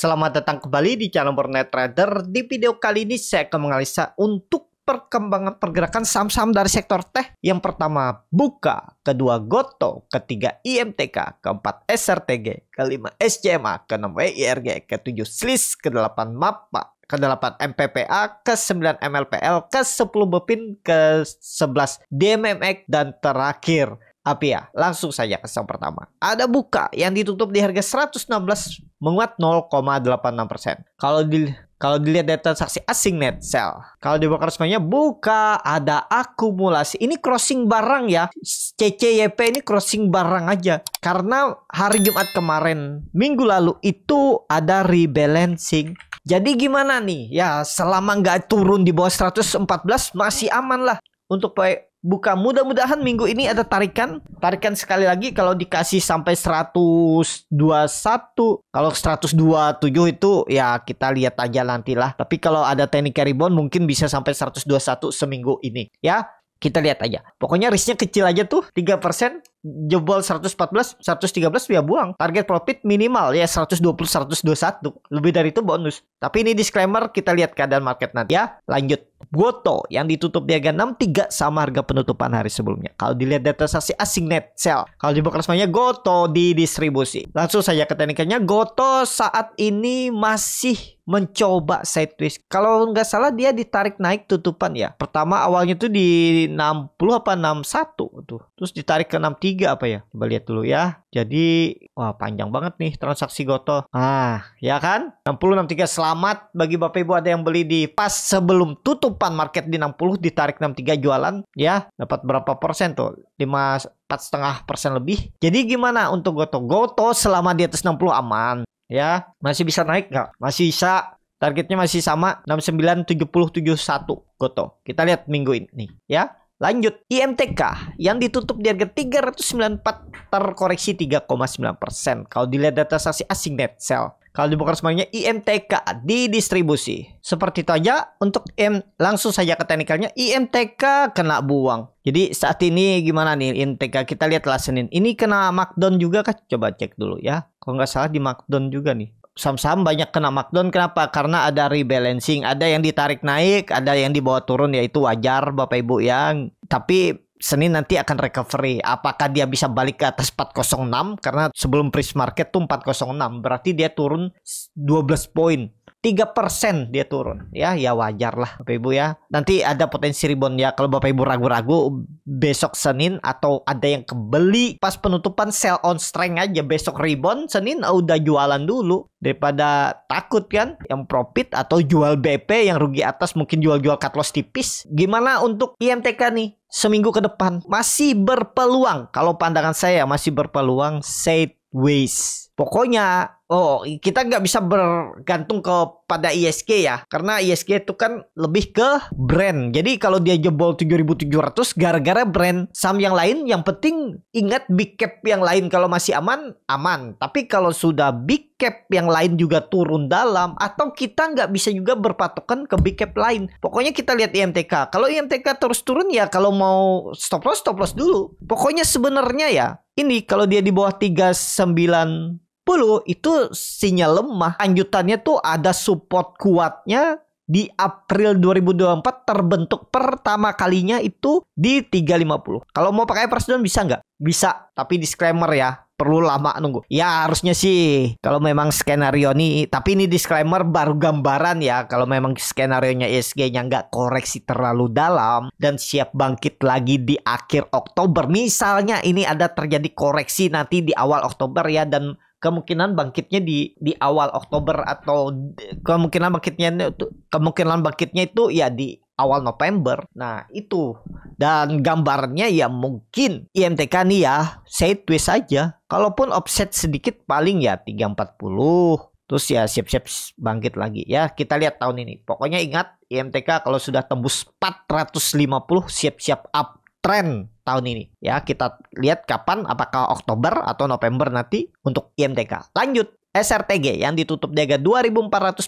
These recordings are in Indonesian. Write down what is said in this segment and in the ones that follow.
Selamat datang kembali di channel Borneo Trader. Di video kali ini saya akan menganalisa untuk perkembangan pergerakan saham-saham dari sektor teh. Yang pertama Buka, kedua Goto, ketiga IMTK, keempat SRTG, kelima SCMA, keenam WIRG, ketujuh SLIS, kedelapan MAPA, kedelapan MPPA, ke-9 MLPL, ke-10 BEPIN, ke-11 DMMX, dan terakhir apa ya? Langsung saja ke saham pertama. Ada buka yang ditutup di harga 116 menguat 0,86%. Kalau di kalau dilihat dari transaksi asing net sell, kalau dibakar semuanya buka ada akumulasi. Ini crossing barang ya. CCYP ini crossing barang aja. Karena hari Jumat kemarin, minggu lalu itu ada rebalancing jadi gimana nih? Ya selama nggak turun di bawah 114 masih aman lah untuk buka mudah-mudahan minggu ini ada tarikan tarikan sekali lagi kalau dikasih sampai 121 kalau 127 itu ya kita lihat aja nantilah tapi kalau ada teknik bond mungkin bisa sampai 121 seminggu ini ya kita lihat aja pokoknya risknya kecil aja tuh 3% jebol 114, 113 ya buang. Target profit minimal ya 120, 121. Lebih dari itu bonus. Tapi ini disclaimer, kita lihat keadaan market nanti ya. Lanjut. Goto yang ditutup di harga 63 sama harga penutupan hari sebelumnya. Kalau dilihat data sasi asing net sell. Kalau dibuka semuanya Goto di distribusi. Langsung saja ke teknikannya. Goto saat ini masih mencoba twist. Kalau nggak salah dia ditarik naik tutupan ya. Pertama awalnya tuh di 60 apa 61 tuh. Terus ditarik ke 63 tiga apa ya? Coba lihat dulu ya. Jadi, wah panjang banget nih transaksi goto. Ah, ya kan? 6063 selamat bagi Bapak Ibu ada yang beli di pas sebelum tutupan market di 60 ditarik 63 jualan ya. Dapat berapa persen tuh? 5 setengah persen lebih. Jadi gimana untuk Goto? Goto selama di atas 60 aman ya. Masih bisa naik nggak? Masih bisa. Targetnya masih sama 69771 Goto. Kita lihat minggu ini ya. Lanjut, IMTK yang ditutup di harga 394 terkoreksi 3,9%. Kalau dilihat data saksi asing net sell. Kalau dibuka semuanya IMTK didistribusi Seperti itu aja untuk M langsung saja ke teknikalnya IMTK kena buang. Jadi saat ini gimana nih IMTK? Kita lihatlah Senin. Ini kena markdown juga kah? Coba cek dulu ya. Kalau nggak salah di markdown juga nih saham-saham banyak kena markdown kenapa? Karena ada rebalancing, ada yang ditarik naik, ada yang dibawa turun yaitu wajar Bapak Ibu yang tapi Senin nanti akan recovery. Apakah dia bisa balik ke atas 406 karena sebelum price market tuh 406 berarti dia turun 12 poin tiga persen dia turun ya ya wajar lah Bapak Ibu ya nanti ada potensi rebound ya kalau Bapak Ibu ragu-ragu besok Senin atau ada yang kebeli pas penutupan sell on strength aja besok rebound Senin udah jualan dulu daripada takut kan yang profit atau jual BP yang rugi atas mungkin jual-jual cut loss tipis gimana untuk IMTK nih seminggu ke depan masih berpeluang kalau pandangan saya masih berpeluang sideways pokoknya Oh, kita nggak bisa bergantung kepada ISG e ya. Karena ISG e itu kan lebih ke brand. Jadi kalau dia jebol 7700 gara-gara brand. Saham yang lain yang penting ingat big cap yang lain kalau masih aman, aman. Tapi kalau sudah big cap yang lain juga turun dalam atau kita nggak bisa juga berpatokan ke big cap lain. Pokoknya kita lihat IMTK. Kalau IMTK terus turun ya kalau mau stop loss stop loss dulu. Pokoknya sebenarnya ya ini kalau dia di bawah 39 itu sinyal lemah. Lanjutannya tuh ada support kuatnya di April 2024 terbentuk pertama kalinya itu di 350. Kalau mau pakai first down bisa nggak? Bisa, tapi disclaimer ya, perlu lama nunggu. Ya harusnya sih kalau memang skenario nih, tapi ini disclaimer baru gambaran ya. Kalau memang skenario-nya ESG-nya nggak koreksi terlalu dalam dan siap bangkit lagi di akhir Oktober. Misalnya ini ada terjadi koreksi nanti di awal Oktober ya dan kemungkinan bangkitnya di di awal Oktober atau kemungkinan bangkitnya itu kemungkinan bangkitnya itu ya di awal November. Nah, itu. Dan gambarnya ya mungkin IMTK nih ya, saya twist aja. Kalaupun offset sedikit paling ya 340. Terus ya siap-siap bangkit lagi ya. Kita lihat tahun ini. Pokoknya ingat IMTK kalau sudah tembus 450 siap-siap up tren tahun ini ya kita lihat kapan apakah Oktober atau November nanti untuk IMTK lanjut SRTG yang ditutup harga 2440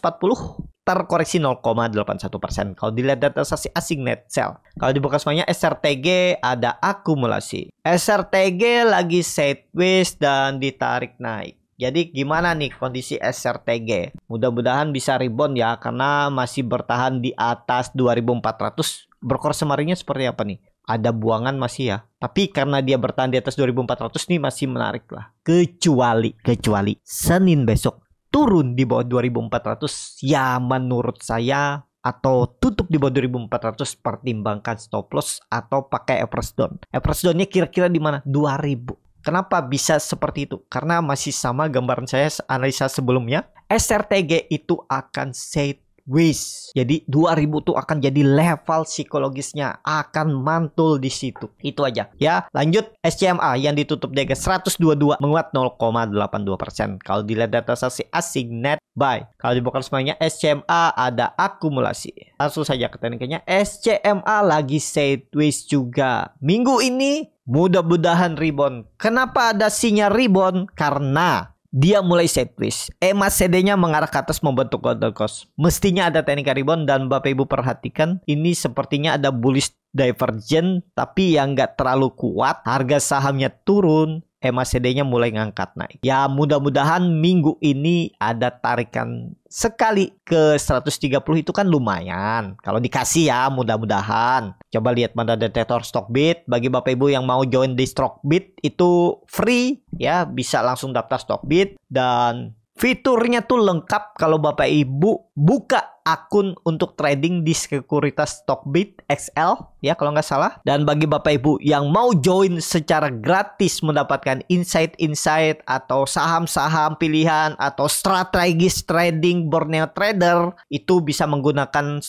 terkoreksi 0,81 persen. Kalau dilihat data sasi asing net sell. Kalau dibuka semuanya SRTG ada akumulasi. SRTG lagi sideways dan ditarik naik. Jadi gimana nih kondisi SRTG? Mudah-mudahan bisa rebound ya karena masih bertahan di atas 2400. Berkor semarinya seperti apa nih? ada buangan masih ya. Tapi karena dia bertahan di atas 2400 nih masih menarik lah. Kecuali kecuali Senin besok turun di bawah 2400 ya menurut saya atau tutup di bawah 2400 pertimbangkan stop loss atau pakai average down. Average downnya kira-kira di mana? 2000. Kenapa bisa seperti itu? Karena masih sama gambaran saya analisa sebelumnya. SRTG itu akan set Wish, Jadi 2000 tuh akan jadi level psikologisnya akan mantul di situ. Itu aja. Ya, lanjut SCMA yang ditutup DG 122 menguat 0,82%. Kalau dilihat data saksi asing net buy. Kalau dibongkar semuanya SCMA ada akumulasi. Langsung saja ke tekniknya SCMA lagi sideways juga. Minggu ini mudah-mudahan rebound. Kenapa ada sinyal rebound? Karena dia mulai set piece. Emas eh, CD-nya mengarah ke atas membentuk golden cross. Mestinya ada teknik rebound dan Bapak Ibu perhatikan ini sepertinya ada bullish divergent tapi yang nggak terlalu kuat. Harga sahamnya turun, MACD-nya mulai ngangkat naik. Ya mudah-mudahan minggu ini ada tarikan sekali ke 130 itu kan lumayan. Kalau dikasih ya mudah-mudahan. Coba lihat pada detektor Stockbit. Bagi Bapak Ibu yang mau join di Stockbit itu free ya. Bisa langsung daftar Stockbit dan Fiturnya tuh lengkap kalau Bapak Ibu buka akun untuk trading di sekuritas Stockbit XL ya kalau nggak salah. Dan bagi Bapak Ibu yang mau join secara gratis mendapatkan insight-insight atau saham-saham pilihan atau strategis trading Borneo Trader itu bisa menggunakan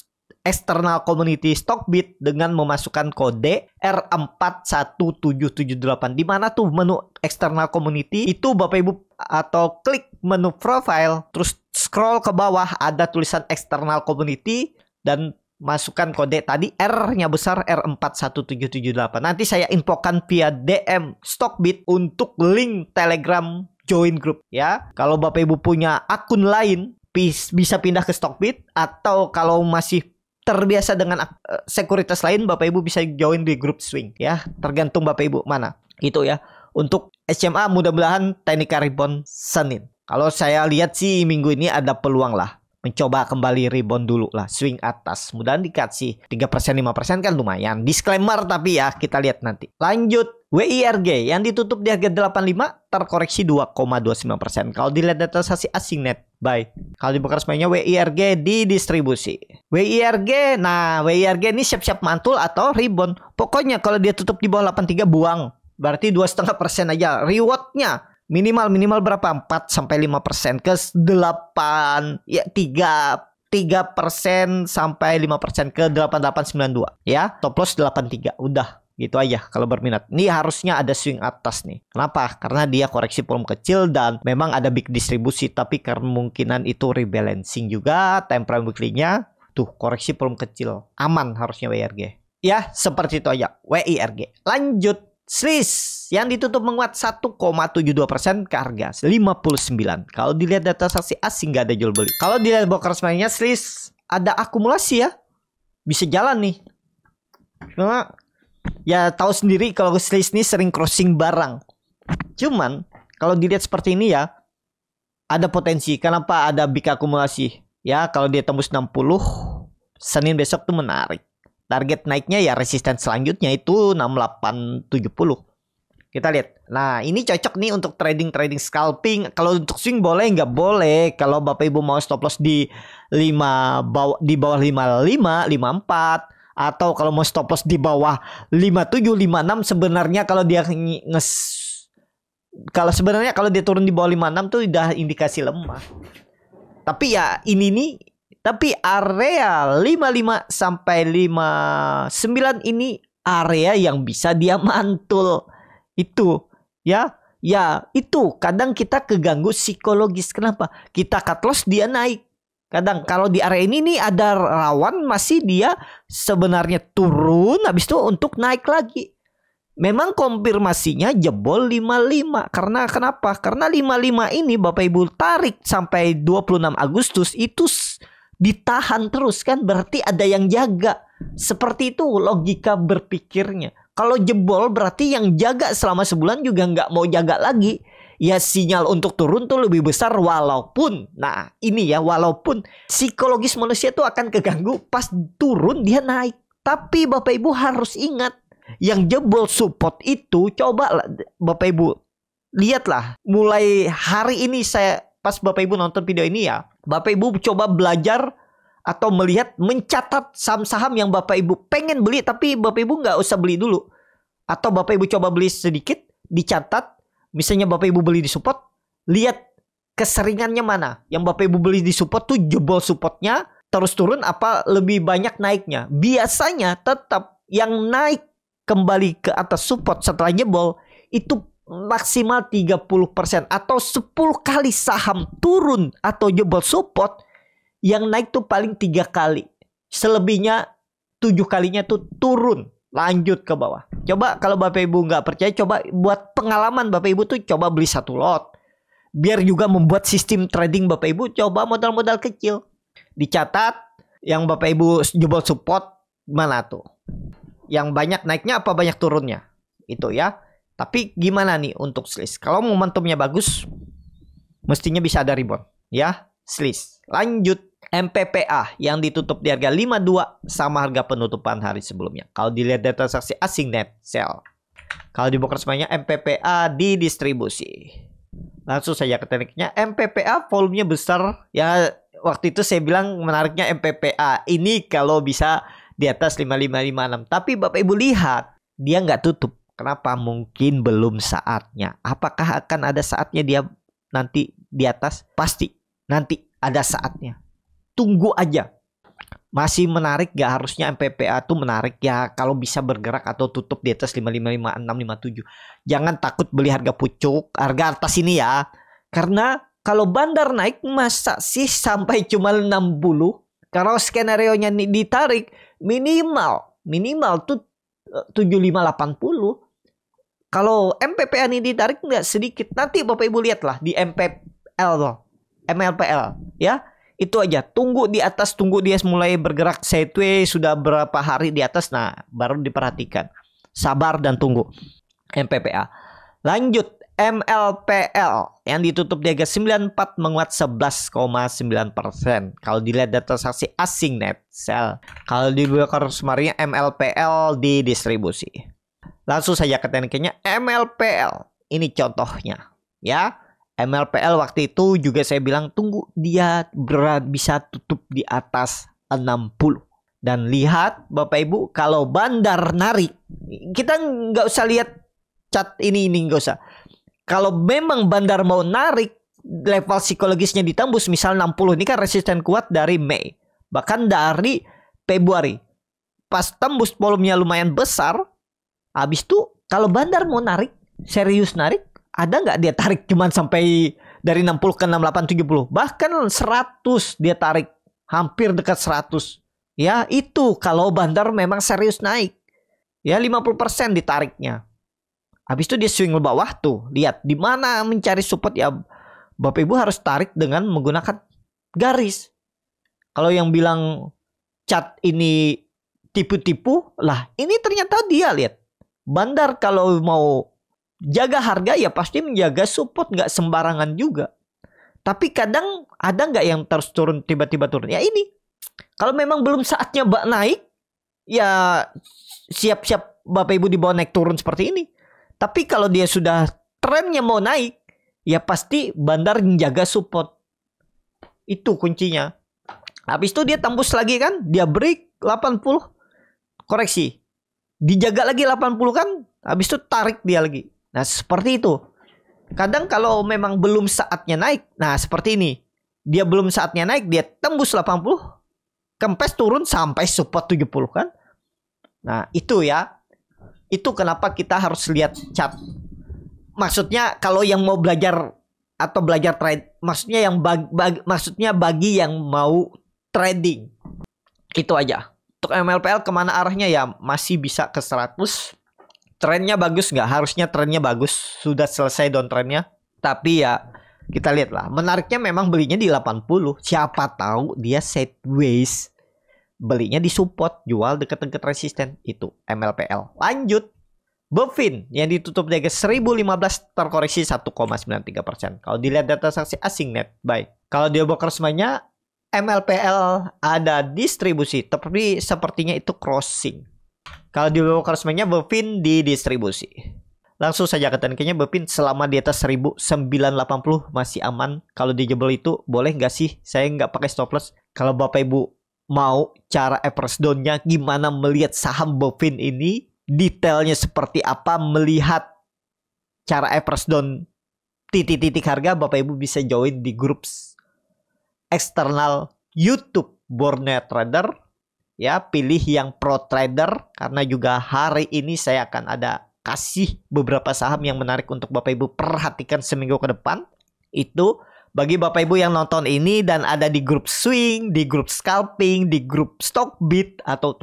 external community Stockbit dengan memasukkan kode R41778 di mana tuh menu external community itu Bapak Ibu atau klik menu profile terus scroll ke bawah ada tulisan external community dan masukkan kode tadi R-nya besar R41778. Nanti saya infokan via DM Stockbit untuk link Telegram join group ya. Kalau Bapak Ibu punya akun lain bisa pindah ke Stockbit atau kalau masih terbiasa dengan uh, sekuritas lain Bapak Ibu bisa join di grup swing ya tergantung Bapak Ibu mana itu ya untuk SMA mudah-mudahan teknik rebound Senin kalau saya lihat sih minggu ini ada peluang lah mencoba kembali rebound dulu lah swing atas mudahan dikasih 3% 5% kan lumayan disclaimer tapi ya kita lihat nanti lanjut WIRG yang ditutup di harga 85 terkoreksi 2,29% kalau dilihat data sasi asing net buy kalau dibuka resminya WIRG di distribusi WIRG nah WIRG ini siap-siap mantul atau rebound pokoknya kalau dia tutup di bawah 83 buang berarti 2,5% aja rewardnya minimal minimal berapa 4 sampai 5 persen ke 8 ya 3 3 persen sampai 5 persen ke 8892 ya top loss 83 udah gitu aja kalau berminat. Ini harusnya ada swing atas nih. Kenapa? Karena dia koreksi volume kecil dan memang ada big distribusi tapi kemungkinan itu rebalancing juga time frame weekly-nya. Tuh, koreksi volume kecil. Aman harusnya WIRG. Ya, seperti itu aja. WIRG. Lanjut Swiss yang ditutup menguat 1,72% persen ke harga 59. Kalau dilihat data saksi asing nggak ada jual beli. Kalau dilihat broker semuanya Swiss ada akumulasi ya. Bisa jalan nih. Cuma ya tahu sendiri kalau Swiss ini sering crossing barang. Cuman kalau dilihat seperti ini ya ada potensi. Kenapa ada big akumulasi? Ya kalau dia tembus 60 Senin besok tuh menarik target naiknya ya resisten selanjutnya itu 6870. Kita lihat. Nah, ini cocok nih untuk trading-trading scalping. Kalau untuk swing boleh nggak boleh. Kalau Bapak Ibu mau stop loss di 5 bawah di bawah 55, 54 atau kalau mau stop loss di bawah 57, 56 sebenarnya kalau dia nges kalau sebenarnya kalau dia turun di bawah 56 tuh udah indikasi lemah. Tapi ya ini nih tapi area 55 sampai 59 ini area yang bisa dia mantul. Itu ya. Ya, itu kadang kita keganggu psikologis. Kenapa? Kita cut loss dia naik. Kadang kalau di area ini nih ada rawan masih dia sebenarnya turun habis itu untuk naik lagi. Memang konfirmasinya jebol 55 karena kenapa? Karena 55 ini Bapak Ibu tarik sampai 26 Agustus itu ditahan terus kan berarti ada yang jaga. Seperti itu logika berpikirnya. Kalau jebol berarti yang jaga selama sebulan juga nggak mau jaga lagi. Ya sinyal untuk turun tuh lebih besar walaupun nah ini ya walaupun psikologis manusia tuh akan keganggu pas turun dia naik. Tapi Bapak Ibu harus ingat yang jebol support itu coba Bapak Ibu lihatlah mulai hari ini saya pas Bapak Ibu nonton video ini ya Bapak Ibu coba belajar atau melihat mencatat saham-saham yang Bapak Ibu pengen beli tapi Bapak Ibu nggak usah beli dulu. Atau Bapak Ibu coba beli sedikit, dicatat. Misalnya Bapak Ibu beli di support, lihat keseringannya mana. Yang Bapak Ibu beli di support tuh jebol supportnya, terus turun apa lebih banyak naiknya. Biasanya tetap yang naik kembali ke atas support setelah jebol itu maksimal 30% atau 10 kali saham turun atau jebol support yang naik tuh paling tiga kali. Selebihnya tujuh kalinya tuh turun lanjut ke bawah. Coba kalau Bapak Ibu nggak percaya coba buat pengalaman Bapak Ibu tuh coba beli satu lot. Biar juga membuat sistem trading Bapak Ibu coba modal-modal kecil. Dicatat yang Bapak Ibu jebol support mana tuh? Yang banyak naiknya apa banyak turunnya? Itu ya. Tapi gimana nih untuk Slis? Kalau momentumnya bagus, mestinya bisa ada rebound. Ya, Slis. Lanjut. MPPA yang ditutup di harga 52 sama harga penutupan hari sebelumnya. Kalau dilihat dari transaksi asing net sell. Kalau di broker semuanya MPPA di distribusi. Langsung saja ke tekniknya. MPPA volumenya besar. Ya waktu itu saya bilang menariknya MPPA. Ini kalau bisa di atas 5556. Tapi Bapak Ibu lihat dia nggak tutup. Kenapa? Mungkin belum saatnya. Apakah akan ada saatnya dia nanti di atas? Pasti. Nanti ada saatnya. Tunggu aja. Masih menarik gak harusnya MPPA tuh menarik ya kalau bisa bergerak atau tutup di atas 555657. Jangan takut beli harga pucuk, harga atas ini ya. Karena kalau bandar naik masa sih sampai cuma 60? Kalau skenario nya ditarik minimal minimal tuh 7580 eh, kalau MPPN ini ditarik nggak sedikit. Nanti Bapak Ibu lihatlah di MPL loh. MLPL ya. Itu aja. Tunggu di atas, tunggu dia mulai bergerak sideways sudah berapa hari di atas. Nah, baru diperhatikan. Sabar dan tunggu. MPPA. Lanjut MLPL yang ditutup di harga 94 menguat 11,9 persen. Kalau dilihat data transaksi asing net sell. Kalau di broker semarinya MLPL di distribusi. Langsung saja ke tekniknya MLPL. Ini contohnya ya. MLPL waktu itu juga saya bilang tunggu dia berat bisa tutup di atas 60. Dan lihat Bapak Ibu kalau bandar narik kita nggak usah lihat cat ini ini nggak usah. Kalau memang bandar mau narik level psikologisnya ditembus misal 60 ini kan resisten kuat dari Mei bahkan dari Februari pas tembus volumenya lumayan besar Abis itu kalau bandar mau narik, serius narik, ada nggak dia tarik cuman sampai dari 60 ke 68 70, bahkan 100 dia tarik, hampir dekat 100. Ya, itu kalau bandar memang serius naik. Ya, 50% ditariknya. Habis itu dia swing ke bawah tuh, lihat di mana mencari support ya Bapak Ibu harus tarik dengan menggunakan garis. Kalau yang bilang cat ini tipu-tipu, lah ini ternyata dia lihat bandar kalau mau jaga harga ya pasti menjaga support nggak sembarangan juga. Tapi kadang ada nggak yang terus turun tiba-tiba turun? Ya ini. Kalau memang belum saatnya bak naik, ya siap-siap Bapak Ibu dibawa naik turun seperti ini. Tapi kalau dia sudah trennya mau naik, ya pasti bandar menjaga support. Itu kuncinya. Habis itu dia tembus lagi kan, dia break 80 koreksi dijaga lagi 80 kan habis itu tarik dia lagi nah seperti itu kadang kalau memang belum saatnya naik nah seperti ini dia belum saatnya naik dia tembus 80 kempes turun sampai support 70 kan nah itu ya itu kenapa kita harus lihat chart maksudnya kalau yang mau belajar atau belajar trade maksudnya yang bagi, bagi, maksudnya bagi yang mau trading itu aja untuk MLPL kemana arahnya ya masih bisa ke 100 trennya bagus nggak harusnya trennya bagus sudah selesai downtrendnya tapi ya kita lihat lah menariknya memang belinya di 80 siapa tahu dia sideways belinya di support jual deket-deket resisten itu MLPL lanjut Bovin yang ditutup di 1015 terkoreksi 1,93%. Kalau dilihat data saksi asing net baik. Kalau dia broker semuanya MLPL ada distribusi, tapi sepertinya itu crossing. Kalau di local semuanya Bevin di distribusi. Langsung saja ke Bovin Bevin selama di atas 1980 masih aman. Kalau di jebol itu boleh nggak sih? Saya nggak pakai stop loss. Kalau Bapak Ibu mau cara average down-nya gimana melihat saham Bevin ini, detailnya seperti apa, melihat cara average down titik-titik harga Bapak Ibu bisa join di grup eksternal YouTube Borneo Trader ya pilih yang pro trader karena juga hari ini saya akan ada kasih beberapa saham yang menarik untuk Bapak Ibu perhatikan seminggu ke depan itu bagi Bapak Ibu yang nonton ini dan ada di grup swing, di grup scalping, di grup stock bid atau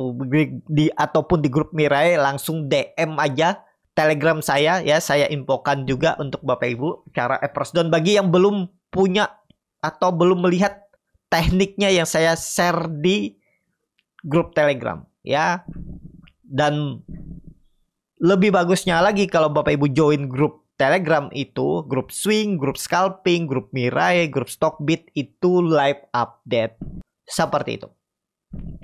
di ataupun di grup Mirai langsung DM aja Telegram saya ya saya infokan juga untuk Bapak Ibu cara approach dan bagi yang belum punya atau belum melihat tekniknya yang saya share di grup Telegram ya. Dan lebih bagusnya lagi kalau Bapak Ibu join grup Telegram itu, grup swing, grup scalping, grup mirai, grup stockbit itu live update seperti itu.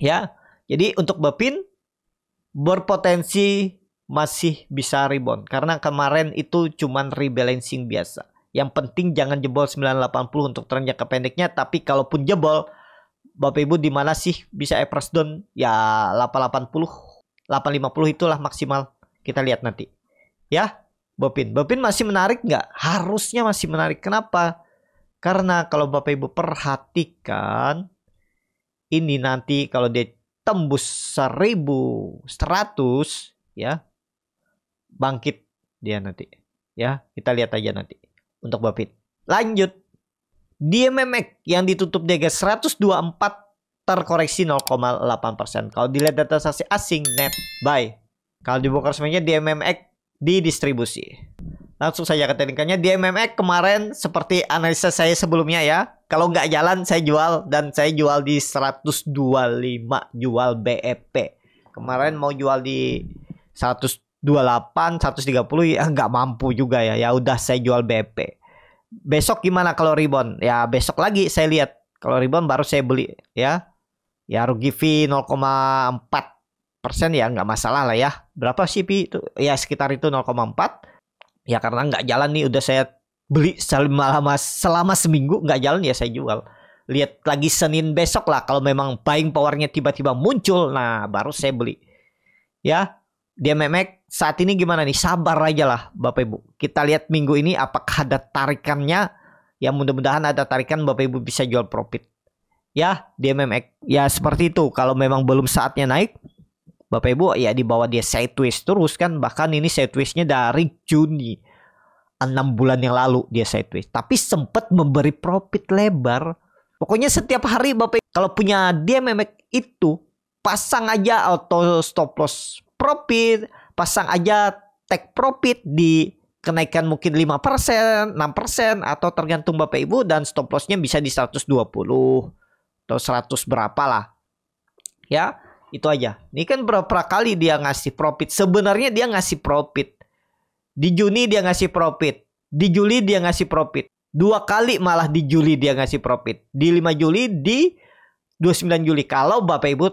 Ya. Jadi untuk Bepin berpotensi masih bisa rebound karena kemarin itu cuman rebalancing biasa. Yang penting jangan jebol 980 untuk tren jangka pendeknya. Tapi kalaupun jebol, Bapak Ibu di mana sih bisa Everest down? Ya 880, 850 itulah maksimal. Kita lihat nanti. Ya, Bopin. Bopin masih menarik nggak? Harusnya masih menarik. Kenapa? Karena kalau Bapak Ibu perhatikan, ini nanti kalau dia tembus 1100 ya bangkit dia nanti ya kita lihat aja nanti untuk Bapit. Lanjut. DMMX MMX yang ditutup DG 124 terkoreksi 0,8%. Kalau dilihat data saksi asing net buy. Kalau dibuka resminya DMMX di distribusi. Langsung saja ke di DMMX kemarin seperti analisa saya sebelumnya ya. Kalau nggak jalan saya jual dan saya jual di 125 jual BEP. Kemarin mau jual di 100 28 130 ya nggak mampu juga ya. Ya udah saya jual BP. Besok gimana kalau rebound? Ya besok lagi saya lihat kalau rebound baru saya beli ya. Ya rugi fee 0,4 persen ya nggak masalah lah ya. Berapa sih Pi? Itu ya sekitar itu 0,4. Ya karena nggak jalan nih udah saya beli selama selama seminggu nggak jalan ya saya jual. Lihat lagi Senin besok lah kalau memang buying powernya tiba-tiba muncul, nah baru saya beli. Ya, dia memek saat ini gimana nih? Sabar aja lah Bapak Ibu. Kita lihat minggu ini apakah ada tarikannya. Ya mudah-mudahan ada tarikan Bapak Ibu bisa jual profit. Ya di MMX. Ya seperti itu. Kalau memang belum saatnya naik. Bapak Ibu ya dibawa dia sideways terus kan. Bahkan ini twistnya dari Juni. 6 bulan yang lalu dia sideways. Tapi sempat memberi profit lebar. Pokoknya setiap hari Bapak Ibu, kalau punya DMMX itu pasang aja auto stop loss profit pasang aja take profit di kenaikan mungkin 5%, 6% atau tergantung Bapak Ibu dan stop lossnya bisa di 120 atau 100 berapa lah. Ya, itu aja. Ini kan berapa kali dia ngasih profit. Sebenarnya dia ngasih profit. Di Juni dia ngasih profit. Di Juli dia ngasih profit. Dua kali malah di Juli dia ngasih profit. Di 5 Juli, di 29 Juli. Kalau Bapak Ibu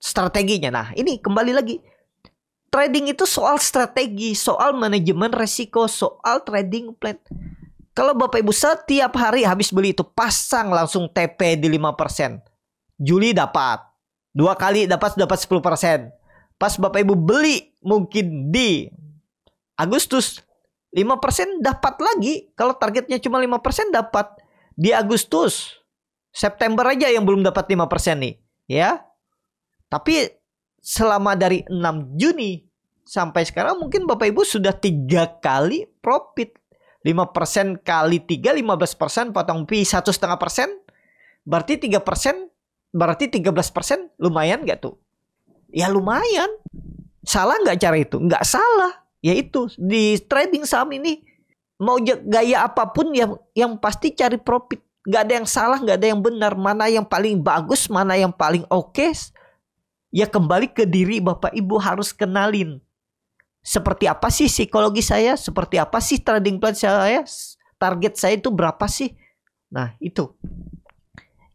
strateginya. Nah ini kembali lagi trading itu soal strategi, soal manajemen resiko, soal trading plan. Kalau Bapak Ibu setiap hari habis beli itu pasang langsung TP di 5%. Juli dapat. Dua kali dapat dapat 10%. Pas Bapak Ibu beli mungkin di Agustus 5% dapat lagi. Kalau targetnya cuma 5% dapat di Agustus. September aja yang belum dapat 5% nih, ya. Tapi selama dari 6 Juni sampai sekarang mungkin Bapak Ibu sudah tiga kali profit. 5% kali 3 15% potong setengah 1,5% berarti 3% berarti 13% lumayan gak tuh? Ya lumayan. Salah nggak cara itu? Nggak salah. ya itu di trading saham ini mau gaya apapun yang yang pasti cari profit. Nggak ada yang salah, nggak ada yang benar. Mana yang paling bagus, mana yang paling oke, okay, ya kembali ke diri Bapak Ibu harus kenalin seperti apa sih psikologi saya, seperti apa sih trading plan saya, target saya itu berapa sih. Nah, itu.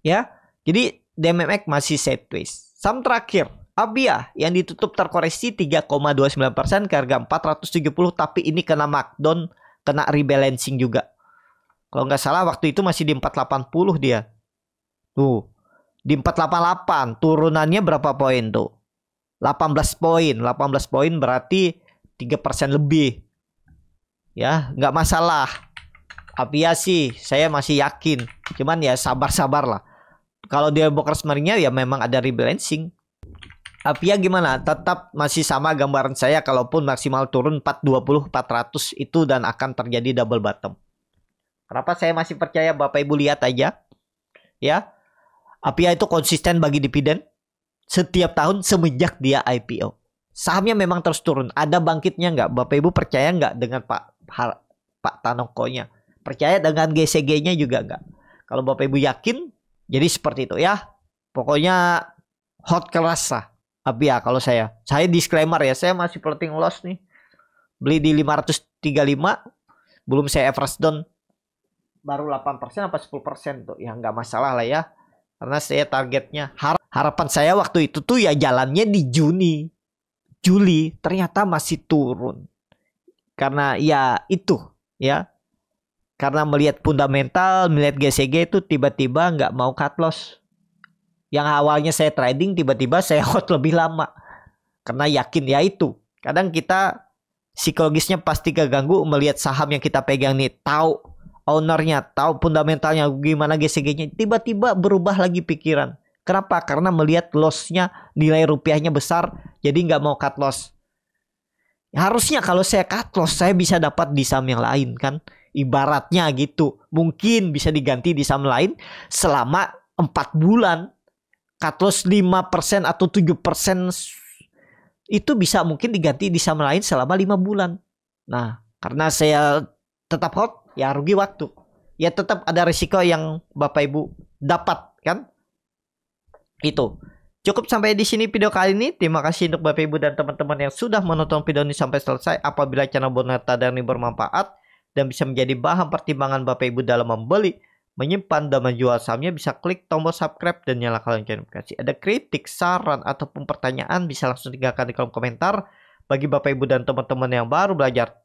Ya. Jadi DMMX masih sideways. Sam terakhir, Abia yang ditutup terkoreksi 3,29% ke harga 470 tapi ini kena markdown, kena rebalancing juga. Kalau nggak salah waktu itu masih di 480 dia. Tuh, di 488 turunannya berapa poin tuh? 18 poin. 18 poin berarti 3% lebih. Ya, nggak masalah. Aviasi ya saya masih yakin. Cuman ya sabar-sabar lah. Kalau dia boker marinya ya memang ada rebalancing. apia ya gimana? Tetap masih sama gambaran saya kalaupun maksimal turun 420 400 itu dan akan terjadi double bottom. Kenapa saya masih percaya Bapak Ibu lihat aja? Ya. Apia itu konsisten bagi dividen setiap tahun semenjak dia IPO. Sahamnya memang terus turun. Ada bangkitnya nggak? Bapak Ibu percaya nggak dengan Pak Har, Pak Tanokonya? Percaya dengan GCG-nya juga nggak? Kalau Bapak Ibu yakin, jadi seperti itu ya. Pokoknya hot kelas lah. Apia kalau saya. Saya disclaimer ya, saya masih floating loss nih. Beli di 535, belum saya average down baru 8% apa 10% tuh. Ya nggak masalah lah ya. Karena saya targetnya har harapan saya waktu itu tuh ya jalannya di Juni. Juli ternyata masih turun. Karena ya itu ya. Karena melihat fundamental, melihat GCG itu tiba-tiba nggak mau cut loss. Yang awalnya saya trading tiba-tiba saya hold lebih lama. Karena yakin ya itu. Kadang kita psikologisnya pasti keganggu melihat saham yang kita pegang nih tahu ownernya tahu fundamentalnya gimana GCG-nya tiba-tiba berubah lagi pikiran kenapa karena melihat lossnya nilai rupiahnya besar jadi nggak mau cut loss harusnya kalau saya cut loss saya bisa dapat di saham yang lain kan ibaratnya gitu mungkin bisa diganti di saham lain selama 4 bulan cut loss 5% atau 7% itu bisa mungkin diganti di saham lain selama 5 bulan. Nah, karena saya tetap hot ya rugi waktu ya tetap ada risiko yang Bapak Ibu dapat kan itu cukup sampai di sini video kali ini terima kasih untuk Bapak Ibu dan teman-teman yang sudah menonton video ini sampai selesai apabila channel Bonata dan ini bermanfaat dan bisa menjadi bahan pertimbangan Bapak Ibu dalam membeli menyimpan dan menjual sahamnya bisa klik tombol subscribe dan nyalakan lonceng notifikasi. Ada kritik, saran, ataupun pertanyaan bisa langsung tinggalkan di kolom komentar. Bagi Bapak Ibu dan teman-teman yang baru belajar